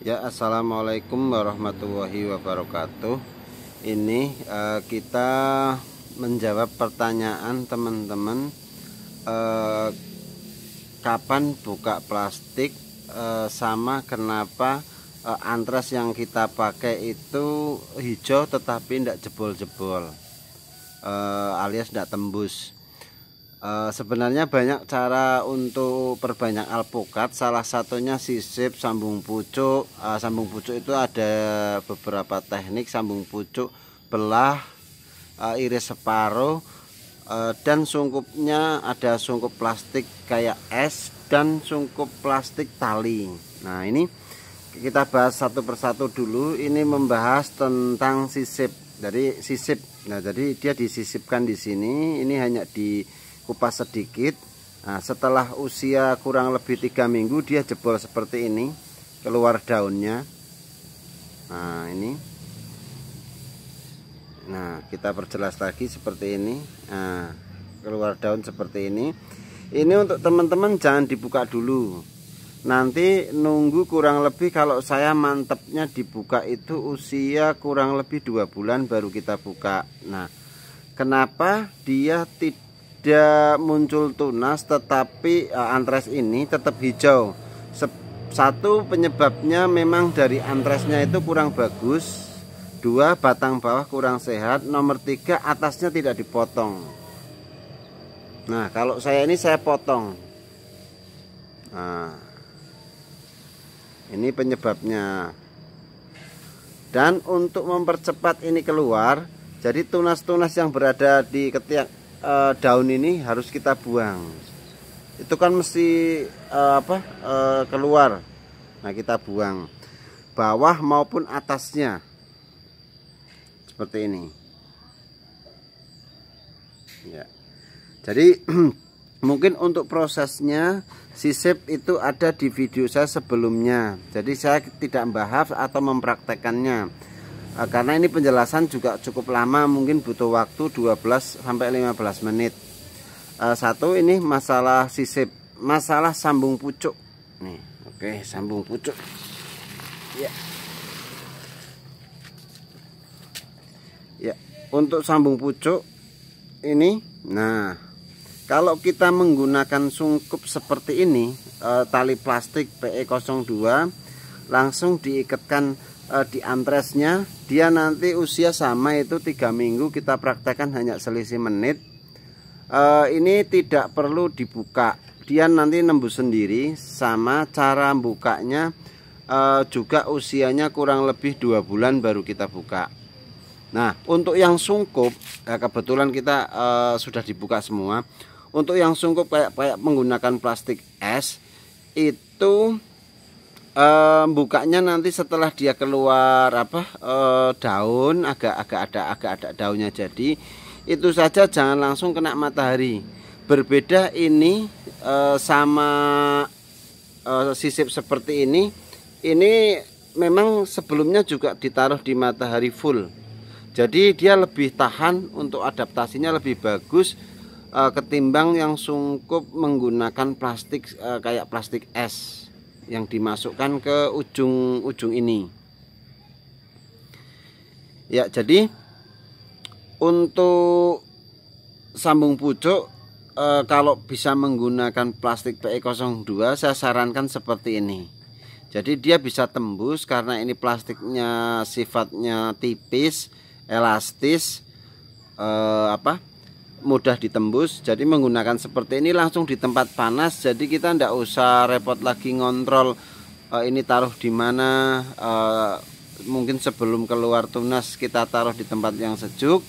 Ya assalamualaikum warahmatullahi wabarakatuh. Ini uh, kita menjawab pertanyaan teman-teman uh, kapan buka plastik uh, sama kenapa uh, antras yang kita pakai itu hijau tetapi tidak jebol-jebol uh, alias tidak tembus. Eh, sebenarnya banyak cara untuk perbanyak alpukat. Salah satunya sisip sambung pucuk. Uh, sambung pucuk itu ada beberapa teknik sambung pucuk, belah, uh, iris separuh, dan sungkupnya ada sungkup plastik kayak es dan sungkup plastik tali. Nah ini kita bahas satu persatu dulu. Ini membahas tentang sisip. dari sisip. Nah jadi dia disisipkan di sini. Ini hanya di kupas sedikit nah, setelah usia kurang lebih tiga minggu dia jebol seperti ini keluar daunnya nah ini nah kita perjelas lagi seperti ini nah, keluar daun seperti ini ini untuk teman-teman jangan dibuka dulu nanti nunggu kurang lebih kalau saya mantepnya dibuka itu usia kurang lebih dua bulan baru kita buka nah kenapa dia tidak dia muncul tunas tetapi uh, antres ini tetap hijau satu penyebabnya memang dari antresnya itu kurang bagus dua batang bawah kurang sehat nomor tiga atasnya tidak dipotong nah kalau saya ini saya potong nah, ini penyebabnya dan untuk mempercepat ini keluar jadi tunas-tunas yang berada di ketiak e, daun ini harus kita buang itu kan mesti e, apa e, keluar nah kita buang bawah maupun atasnya seperti ini ya jadi mungkin untuk prosesnya sisip itu ada di video saya sebelumnya jadi saya tidak membahas atau mempraktekannya Eh, karena ini penjelasan juga cukup lama mungkin butuh waktu 12 sampai 15 menit eh, satu ini masalah sisip masalah sambung pucuk nih oke sambung pucuk ya ya untuk sambung pucuk ini nah kalau kita menggunakan sungkup seperti ini eh, tali plastik PE02 langsung diikatkan uh, di antresnya dia nanti usia sama itu tiga minggu kita praktekkan hanya selisih menit uh, ini tidak perlu dibuka dia nanti nembus sendiri sama cara bukanya uh, juga usianya kurang lebih dua bulan baru kita buka Nah untuk yang sungkup ya kebetulan kita uh, sudah dibuka semua untuk yang sungkup kayak kayak menggunakan plastik es itu bukanya nanti setelah dia keluar apa uh, daun agak-agak ada agak ada daunnya jadi itu saja jangan langsung kena matahari berbeda ini uh, sama uh, sisip seperti ini ini memang sebelumnya juga ditaruh di matahari full jadi dia lebih tahan untuk adaptasinya lebih bagus ketimbang yang sungkup menggunakan plastik kayak plastik es yang dimasukkan ke ujung-ujung ini ya jadi untuk sambung pucuk e, kalau bisa menggunakan plastik PE02 saya sarankan seperti ini jadi dia bisa tembus karena ini plastiknya sifatnya tipis elastis e, apa mudah ditembus jadi menggunakan seperti ini langsung di tempat panas jadi kita tidak usah repot lagi ngontrol uh, ini taruh di mana uh, mungkin sebelum keluar tunas kita taruh di tempat yang sejuk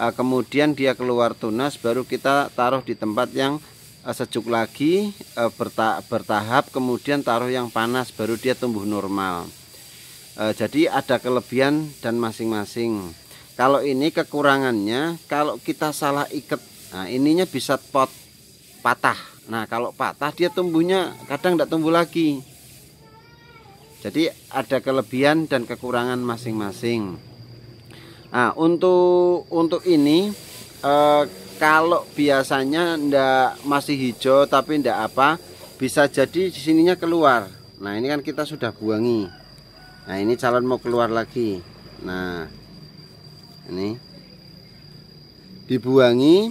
uh, kemudian dia keluar tunas baru kita taruh di tempat yang uh, sejuk lagi uh, berta bertahap kemudian taruh yang panas baru dia tumbuh normal uh, jadi ada kelebihan dan masing-masing kalau ini kekurangannya, kalau kita salah ikat, nah ininya bisa pot patah. Nah kalau patah dia tumbuhnya kadang tidak tumbuh lagi. Jadi ada kelebihan dan kekurangan masing-masing. Nah untuk untuk ini eh, kalau biasanya ndak masih hijau tapi ndak apa bisa jadi di sininya keluar. Nah ini kan kita sudah buangi. Nah ini calon mau keluar lagi. Nah ini dibuangi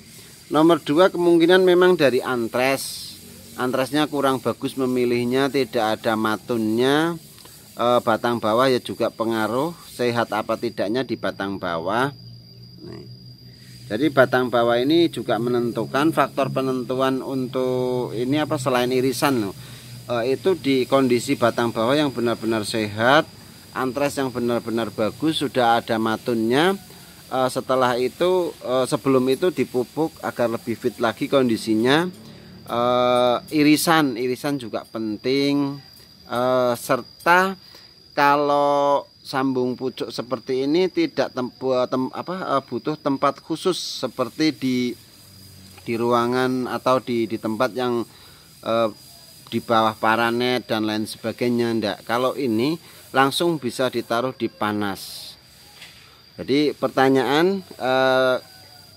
nomor dua kemungkinan memang dari antres antresnya kurang bagus memilihnya tidak ada matunnya e, batang bawah ya juga pengaruh sehat apa tidaknya di batang bawah Nih. jadi batang bawah ini juga menentukan faktor penentuan untuk ini apa selain irisan loh e, itu di kondisi batang bawah yang benar-benar sehat antres yang benar-benar bagus sudah ada matunnya uh, setelah itu uh, sebelum itu dipupuk agar lebih fit lagi kondisinya uh, irisan irisan juga penting uh, serta kalau sambung pucuk seperti ini tidak tempu, tem, apa, uh, butuh tempat khusus seperti di di ruangan atau di di tempat yang uh, di bawah paranet dan lain sebagainya ndak kalau ini langsung bisa ditaruh di panas jadi pertanyaan eh,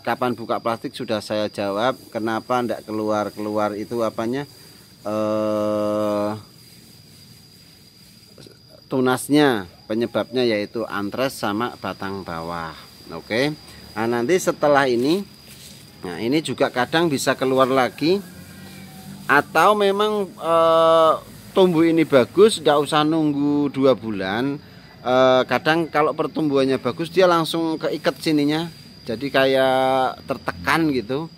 kapan buka plastik sudah saya jawab. Kenapa tidak keluar keluar itu apanya eh, tunasnya penyebabnya yaitu antres sama batang bawah. Oke. Nah nanti setelah ini, nah ini juga kadang bisa keluar lagi atau memang eh, tumbuh ini bagus, tidak usah nunggu dua bulan Eh, kadang kalau pertumbuhannya bagus dia langsung keikat sininya jadi kayak tertekan gitu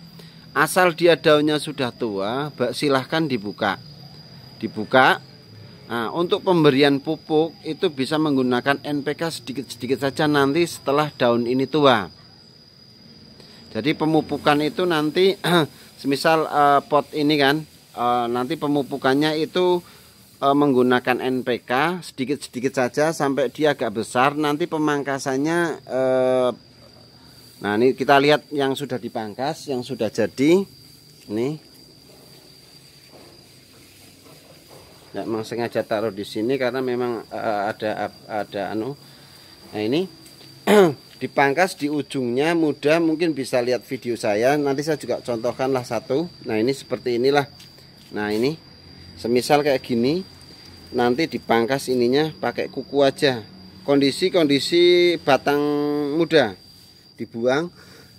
asal dia daunnya sudah tua silahkan dibuka dibuka Nah, untuk pemberian pupuk itu bisa menggunakan NPK sedikit-sedikit saja nanti setelah daun ini tua. Jadi pemupukan itu nanti semisal eh, pot ini kan eh, nanti pemupukannya itu E, menggunakan NPK sedikit-sedikit saja sampai dia agak besar nanti pemangkasannya e, nah ini kita lihat yang sudah dipangkas yang sudah jadi ini ya, memang sengaja taruh di sini karena memang e, ada ada anu nah ini dipangkas di ujungnya mudah mungkin bisa lihat video saya nanti saya juga contohkanlah satu nah ini seperti inilah nah ini semisal kayak gini nanti dipangkas ininya pakai kuku aja kondisi-kondisi batang muda dibuang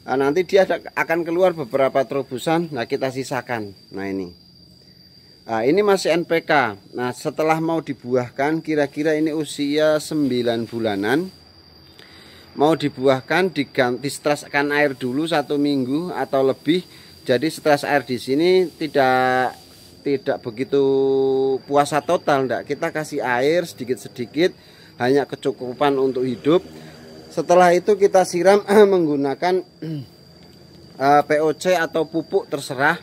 nah, nanti dia akan keluar beberapa terobosan nah kita sisakan nah ini nah ini masih NPK nah setelah mau dibuahkan kira-kira ini usia 9 bulanan mau dibuahkan diganti stresskan air dulu satu minggu atau lebih jadi stres air di sini tidak tidak begitu puasa total ndak kita kasih air sedikit-sedikit hanya kecukupan untuk hidup setelah itu kita siram menggunakan uh, eh, POC atau pupuk terserah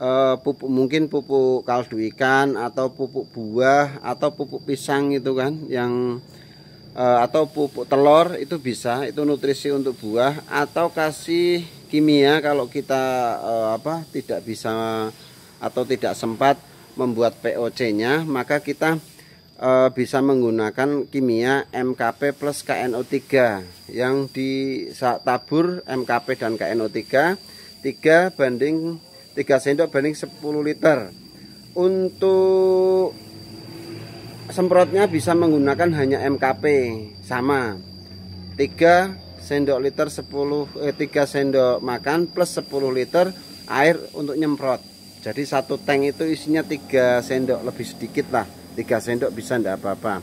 uh, pupuk mungkin pupuk kaldu ikan atau pupuk buah atau pupuk pisang itu kan yang uh, atau pupuk telur itu bisa itu nutrisi untuk buah atau kasih kimia kalau kita uh, apa tidak bisa atau tidak sempat membuat POC-nya, maka kita e, bisa menggunakan kimia MKP plus KNO3 yang di tabur MKP dan KNO3 3 banding 3 sendok banding 10 liter. Untuk semprotnya bisa menggunakan hanya MKP sama 3 sendok liter 10 eh, 3 sendok makan plus 10 liter air untuk nyemprot jadi satu tank itu isinya tiga sendok lebih sedikit lah tiga sendok bisa ndak apa-apa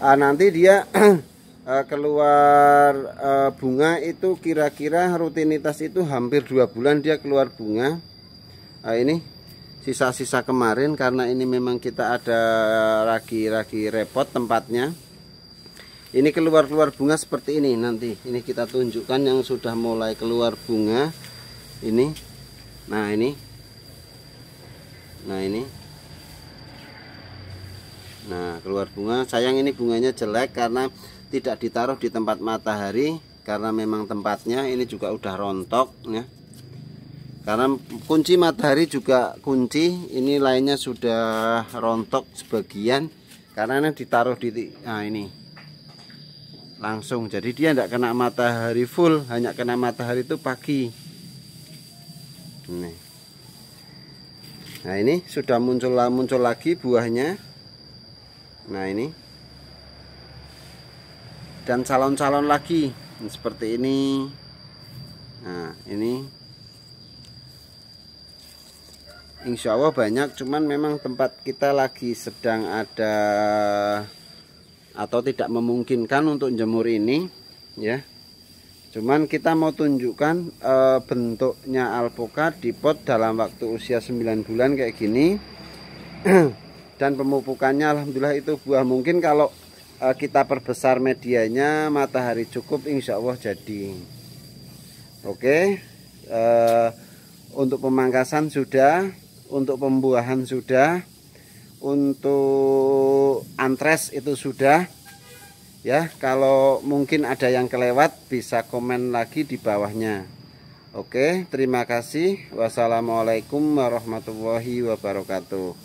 uh, nanti dia ah, keluar uh, bunga itu kira-kira rutinitas itu hampir dua bulan dia keluar bunga uh, ini sisa-sisa kemarin karena ini memang kita ada ragi-ragi repot tempatnya ini keluar-keluar bunga seperti ini nanti ini kita tunjukkan yang sudah mulai keluar bunga ini nah ini nah ini nah keluar bunga sayang ini bunganya jelek karena tidak ditaruh di tempat matahari karena memang tempatnya ini juga udah rontok ya karena kunci matahari juga kunci ini lainnya sudah rontok sebagian karena ini ditaruh di nah ini langsung jadi dia tidak kena matahari full hanya kena matahari itu pagi nih Nah ini sudah muncul muncul lagi buahnya. Nah ini dan calon-calon lagi seperti ini. Nah ini Insya Allah banyak cuman memang tempat kita lagi sedang ada atau tidak memungkinkan untuk jemur ini ya Cuman kita mau tunjukkan e, bentuknya alpukat di pot dalam waktu usia 9 bulan kayak gini. Dan pemupukannya alhamdulillah itu buah mungkin kalau e, kita perbesar medianya matahari cukup insya Allah jadi. Oke. E, untuk pemangkasan sudah, untuk pembuahan sudah, untuk antres itu sudah ya kalau mungkin ada yang kelewat bisa komen lagi di bawahnya oke terima kasih wassalamualaikum warahmatullahi wabarakatuh